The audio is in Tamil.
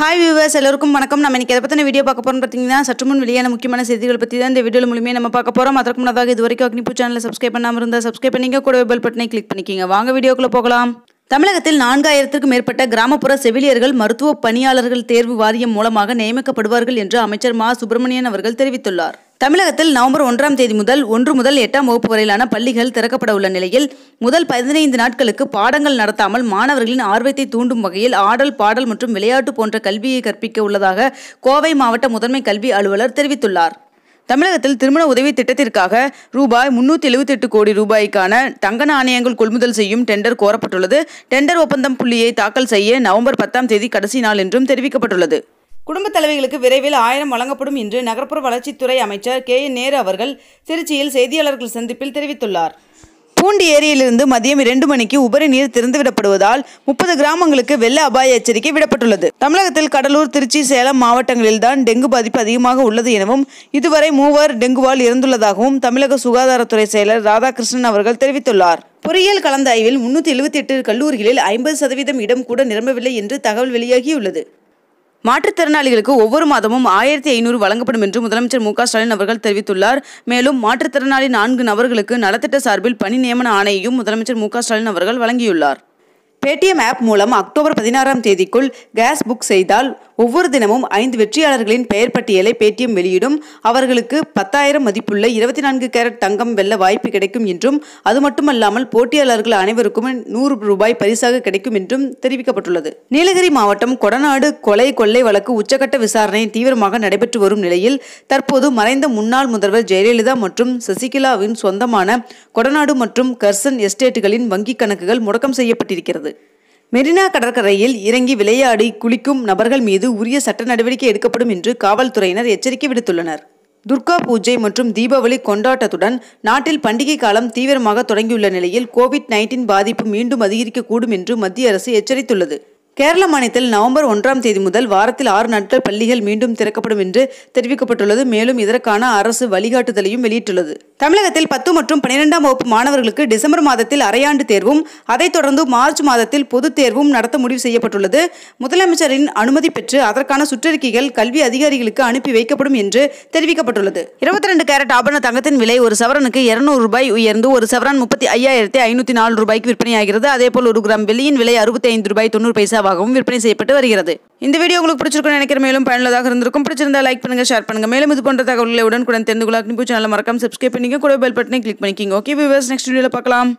ஹாய் வியூவர்ஸ் எல்லோருக்கும் வணக்கம் நம்ம இன்றைக்கி எதை பற்றின வீடியோ பார்க்க போகிறோம் பார்த்தீங்கன்னா சற்று முன் வெளியான முக்கியமான செய்திகள் பற்றி தான் இந்த வீடியோ மூலியமாக நம்ம பார்க்க போகிறோம் அதற்கு முன்னதாக இது வரைக்கும் அக்னிப்பூ சேனலில் சப்ஸ்கிரைப் பண்ணாமல் இருந்தால் சப்ஸ்கிரைப் பண்ணிங்க கூட பெல் பட்டனை கிளிக் பண்ணிக்கிங்க வாங்க வீடியோக்குள்ளே போகலாம் தமிழகத்தில் நான்காயிரத்திற்கும் மேற்பட்ட கிராமப்புற செவிலியர்கள் மருத்துவ பணியாளர்கள் தேர்வு வாரியம் மூலமாக நியமிக்கப்படுவார்கள் என்று அமைச்சர் மா சுப்பிரமணியன் அவர்கள் தெரிவித்துள்ளார் தமிழகத்தில் நவம்பர் ஒன்றாம் தேதி முதல் ஒன்று முதல் எட்டாம் வகுப்பு வரையிலான பள்ளிகள் திறக்கப்பட உள்ள நிலையில் முதல் பதினைந்து நாட்களுக்கு பாடங்கள் நடத்தாமல் மாணவர்களின் ஆர்வத்தை தூண்டும் வகையில் ஆடல் பாடல் மற்றும் விளையாட்டு போன்ற கல்வியை கற்பிக்க உள்ளதாக கோவை மாவட்ட முதன்மை கல்வி அலுவலர் தெரிவித்துள்ளார் தமிழகத்தில் திருமண உதவி திட்டத்திற்காக ரூபாய் முன்னூற்றி எழுபத்தி எட்டு கோடி ரூபாய்க்கான தங்க நாணயங்கள் கொள்முதல் செய்யும் டெண்டர் கோரப்பட்டுள்ளது டெண்டர் ஒப்பந்தம் புள்ளியை தாக்கல் செய்ய நவம்பர் பத்தாம் தேதி கடைசி நாள் என்றும் தெரிவிக்கப்பட்டுள்ளது குடும்பத் தலைவிகளுக்கு விரைவில் ஆயிரம் வழங்கப்படும் என்று நகர்ப்புற வளர்ச்சித்துறை அமைச்சர் கே என் நேரு அவர்கள் திருச்சியில் செய்தியாளர்கள் சந்திப்பில் தெரிவித்துள்ளார் பூண்டி ஏரியிலிருந்து மதியம் இரண்டு மணிக்கு உபரி நீர் திறந்துவிடப்படுவதால் முப்பது கிராமங்களுக்கு வெள்ள அபாய எச்சரிக்கை விடப்பட்டுள்ளது தமிழகத்தில் கடலூர் திருச்சி சேலம் மாவட்டங்களில்தான் டெங்கு பாதிப்பு அதிகமாக உள்ளது எனவும் இதுவரை மூவர் டெங்குவால் இறந்துள்ளதாகவும் தமிழக சுகாதாரத்துறை செயலர் ராதாகிருஷ்ணன் அவர்கள் தெரிவித்துள்ளார் பொறியியல் கலந்தாய்வில் முன்னூற்றி எழுபத்தி எட்டு கல்லூரிகளில் ஐம்பது சதவீதம் இடம் கூட நிரம்பவில்லை என்று தகவல் வெளியாகியுள்ளது மாற்றுத்திறனாளிகளுக்கு ஒவ்வொரு மாதமும் ஆயிரத்தி ஐநூறு வழங்கப்படும் என்று முதலமைச்சர் மு ஸ்டாலின் அவர்கள் தெரிவித்துள்ளார் மேலும் மாற்றுத்திறனாளி நான்கு நபர்களுக்கு நலத்திட்ட சார்பில் பணி நியமன ஆணையையும் முதலமைச்சர் மு ஸ்டாலின் அவர்கள் வழங்கியுள்ளார் பேடிஎம் ஆப் மூலம் அக்டோபர் பதினாறாம் தேதிக்குள் கேஸ் புக் செய்தால் ஒவ்வொரு தினமும் ஐந்து வெற்றியாளர்களின் பெயர் பட்டியலை பேடிஎம் வெளியிடும் அவர்களுக்கு பத்தாயிரம் மதிப்புள்ள இருபத்தி நான்கு கேரட் தங்கம் வெல்ல வாய்ப்பு கிடைக்கும் என்றும் அது மட்டுமல்லாமல் போட்டியாளர்கள் அனைவருக்கும் நூறு ரூபாய் பரிசாக கிடைக்கும் என்றும் தெரிவிக்கப்பட்டுள்ளது நீலகிரி மாவட்டம் கொடநாடு கொலை கொள்ளை வழக்கு உச்சகட்ட விசாரணை தீவிரமாக நடைபெற்று வரும் நிலையில் தற்போது மறைந்த முன்னாள் முதல்வர் ஜெயலலிதா மற்றும் சசிகலாவின் சொந்தமான கொடநாடு மற்றும் கர்சன் எஸ்டேட்டுகளின் வங்கிக் கணக்குகள் முடக்கம் செய்யப்பட்டிருக்கிறது மெரினா கடற்கரையில் இறங்கி விளையாடி குளிக்கும் நபர்கள் மீது உரிய சட்ட நடவடிக்கை எடுக்கப்படும் என்று காவல்துறையினர் எச்சரிக்கை விடுத்துள்ளனர் துர்கா பூஜை மற்றும் தீபாவளி கொண்டாட்டத்துடன் நாட்டில் பண்டிகை காலம் தீவிரமாக தொடங்கியுள்ள நிலையில் கோவிட் நைன்டீன் பாதிப்பு மீண்டும் அதிகரிக்கக்கூடும் என்று மத்திய அரசு எச்சரித்துள்ளது கேரள மாநிலத்தில் நவம்பர் ஒன்றாம் தேதி முதல் வாரத்தில் ஆறு நாட்கள் பள்ளிகள் மீண்டும் திறக்கப்படும் என்று தெரிவிக்கப்பட்டுள்ளது மேலும் இதற்கான அரசு வழிகாட்டுதலையும் வெளியிட்டுள்ளது தமிழகத்தில் பத்து மற்றும் பனிரெண்டாம் வகுப்பு மாணவர்களுக்கு டிசம்பர் மாதத்தில் அரையாண்டு தேர்வும் அதைத் தொடர்ந்து மார்ச் மாதத்தில் பொதுத் தேர்வும் நடத்த முடிவு செய்யப்பட்டுள்ளது முதலமைச்சரின் அனுமதி பெற்று அதற்கான சுற்றறிக்கைகள் கல்வி அதிகாரிகளுக்கு அனுப்பி வைக்கப்படும் என்று தெரிவிக்கப்பட்டுள்ளது இருபத்தி ரெண்டு கேரட் ஆபரண தங்கத்தின் விலை ஒரு சவரனுக்கு இருநூறு ரூபாய் உயர்ந்து ஒரு சவரன் முப்பத்தி ஐயாயிரத்தி ஐநூற்றி நாலு ரூபாய்க்கு விற்பனையாகிறது அதேபோல் ஒரு கிராம் வெள்ளியின் விலை அறுபத்தி ஐந்து ரூபாய் தொண்ணூறு பைசா மசாலாவாகவும் விற்பனை செய்யப்பட்டு வருகிறது இந்த வீடியோ உங்களுக்கு பிடிச்சிருக்கும் நினைக்கிற மேலும் பயனுள்ளதாக இருந்திருக்கும் பிடிச்சிருந்தா லைக் பண்ணுங்க ஷேர் பண்ணுங்க மேலும் இது போன்ற தகவல்களை கூட தெரிந்து கொள்ள அக்னிபூ சேனல் மறக்காம சப்ஸ்கிரைப் பண்ணிக்க கூட பெல் பட்டனை கிளிக் பண்ணிக்கிங்க ஓகே வியூவர்ஸ் நெக்ஸ்ட் வீடியோவில் பார்க்கலாம்